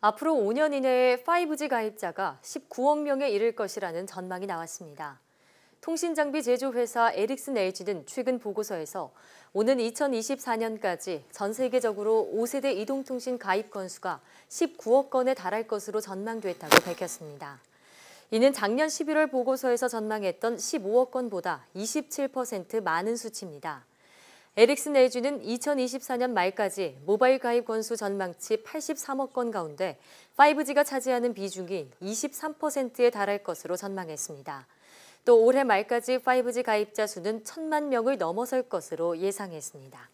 앞으로 5년 이내에 5G 가입자가 19억 명에 이를 것이라는 전망이 나왔습니다. 통신장비 제조회사 에릭슨 LG는 최근 보고서에서 오는 2024년까지 전 세계적으로 5세대 이동통신 가입 건수가 19억 건에 달할 것으로 전망됐다고 밝혔습니다. 이는 작년 11월 보고서에서 전망했던 15억 건보다 27% 많은 수치입니다. 에릭슨 LG는 2024년 말까지 모바일 가입 건수 전망치 83억 건 가운데 5G가 차지하는 비중이 23%에 달할 것으로 전망했습니다. 또 올해 말까지 5G 가입자 수는 천만 명을 넘어설 것으로 예상했습니다.